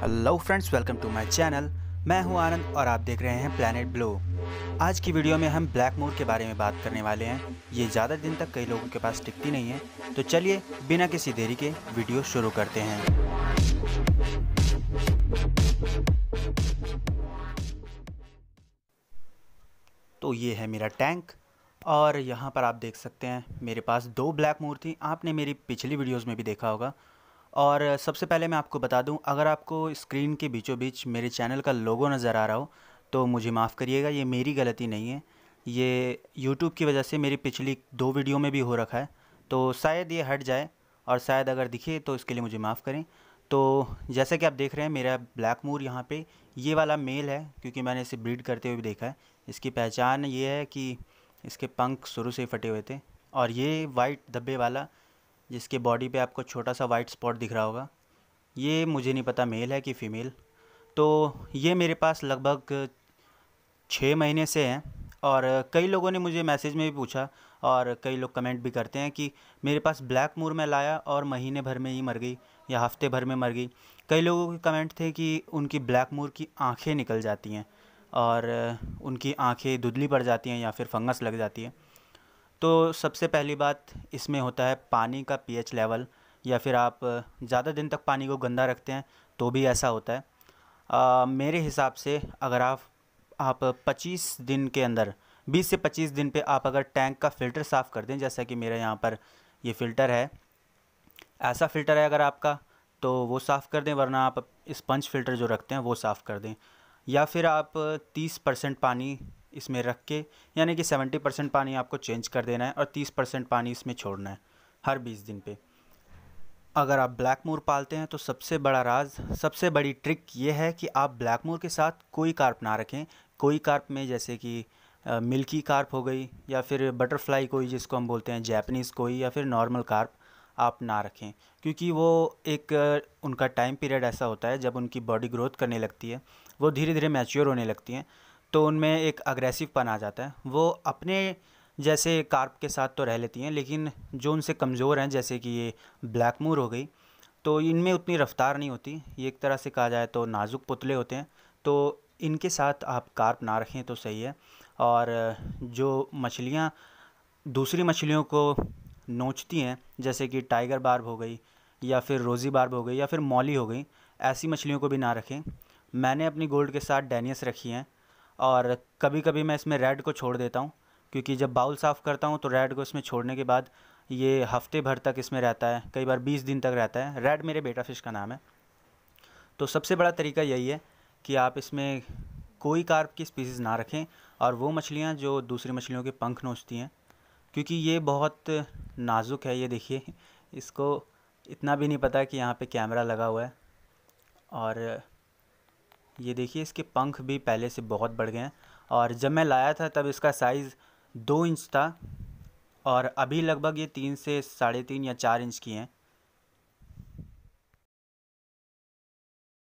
hello friends welcome to my channel मैं हूं आनंद और आप देख रहे हैं प्लैनेट ब्लू आज की वीडियो में हम ब्लैक मून के बारे में बात करने वाले हैं ये ज़्यादा दिन तक कई लोगों के पास टिकती नहीं है तो चलिए बिना किसी देरी के वीडियो शुरू करते हैं तो ये है मेरा टैंक और यहाँ पर आप देख सकते हैं मेरे पास दो ब्लैक मूर थी आपने मेरी पिछली वीडियोज़ में भी देखा होगा और सबसे पहले मैं आपको बता दूं अगर आपको स्क्रीन के बीचों बीच मेरे चैनल का लोगो नज़र आ रहा हो तो मुझे माफ़ करिएगा ये मेरी गलती नहीं है ये यूट्यूब की वजह से मेरी पिछली दो वीडियो में भी हो रखा है तो शायद ये हट जाए और शायद अगर दिखे तो इसके लिए मुझे माफ़ करें तो जैसा कि आप देख रहे हैं मेरा ब्लैक मूर यहाँ पे ये वाला मेल है क्योंकि मैंने इसे ब्रीड करते हुए भी देखा है इसकी पहचान ये है कि इसके पंख शुरू से ही फटे हुए थे और ये वाइट धब्बे वाला जिसके बॉडी पे आपको छोटा सा वाइट स्पॉट दिख रहा होगा ये मुझे नहीं पता मेल है कि फ़ीमेल तो ये मेरे पास लगभग छः महीने से हैं और कई लोगों ने मुझे मैसेज में भी पूछा और कई लोग कमेंट भी करते हैं कि मेरे पास ब्लैक मूर में लाया और महीने भर में ही मर गई या हफ्ते भर में मर गई कई लोगों के कमेंट थे कि उनकी ब्लैक मूर की आंखें निकल जाती हैं और उनकी आंखें धुदली पड़ जाती हैं या फिर फंगस लग जाती है तो सबसे पहली बात इसमें होता है पानी का पीएच लेवल या फिर आप ज़्यादा दिन तक पानी को गंदा रखते हैं तो भी ऐसा होता है आ, मेरे हिसाब से अगर आप आप 25 दिन के अंदर 20 से 25 दिन पे आप अगर टैंक का फ़िल्टर साफ़ कर दें जैसा कि मेरे यहाँ पर ये फ़िल्टर है ऐसा फ़िल्टर है अगर आपका तो वो साफ़ कर दें वरना आप स्पंज फ़िल्टर जो रखते हैं वो साफ़ कर दें या फिर आप 30 परसेंट पानी इसमें रख के यानी कि 70 परसेंट पानी आपको चेंज कर देना है और 30 परसेंट पानी इसमें छोड़ना है हर 20 दिन पे अगर आप ब्लैक मोर पालते हैं तो सबसे बड़ा राज सबसे बड़ी ट्रिक ये है कि आप ब्लैक मोर के साथ कोई कार्प ना रखें कोई कार्प में जैसे कि मिल्की कार्प हो गई या फिर बटरफ्लाई कोई जिसको हम बोलते हैं जैपनीज़ कोई या फिर नॉर्मल कार्प आप ना रखें क्योंकि वो एक उनका टाइम पीरियड ऐसा होता है जब उनकी बॉडी ग्रोथ करने लगती है वो धीरे धीरे मैच्योर होने लगती हैं तो उनमें एक अग्रेसिवपन आ जाता है वो अपने जैसे कार्प के साथ तो रह लेती हैं लेकिन जो उनसे कमज़ोर हैं जैसे कि ये ब्लैक मूर हो गई तो इनमें उतनी रफ्तार नहीं होती ये एक तरह से कहा जाए तो नाजुक पुतले होते हैं तो इनके साथ आप कार्प ना रखें तो सही है और जो मछलियाँ दूसरी मछलियों को नोचती हैं जैसे कि टाइगर बार्ब हो गई या फिर रोज़ी बार्ब हो गई या फिर मौली हो गई ऐसी मछलियों को भी ना रखें मैंने अपनी गोल्ड के साथ डैनियस रखी हैं और कभी कभी मैं इसमें रेड को छोड़ देता हूँ क्योंकि जब बाउल साफ़ करता हूँ तो रेड को इसमें छोड़ने के बाद ये हफ्ते भर तक इसमें रहता है कई बार बीस दिन तक रहता है रेड मेरे बेटा फिश का नाम है तो सबसे बड़ा तरीका यही है कि आप इसमें कोई कार्प की स्पीसीज़ ना रखें और वो मछलियाँ जो दूसरी मछलियों के पंख नोचती हैं क्योंकि ये बहुत नाजुक है ये देखिए इसको इतना भी नहीं पता कि यहाँ पे कैमरा लगा हुआ है और ये देखिए इसके पंख भी पहले से बहुत बढ़ गए हैं और जब मैं लाया था तब इसका साइज़ दो इंच था और अभी लगभग ये तीन से साढ़े तीन या चार इंच की हैं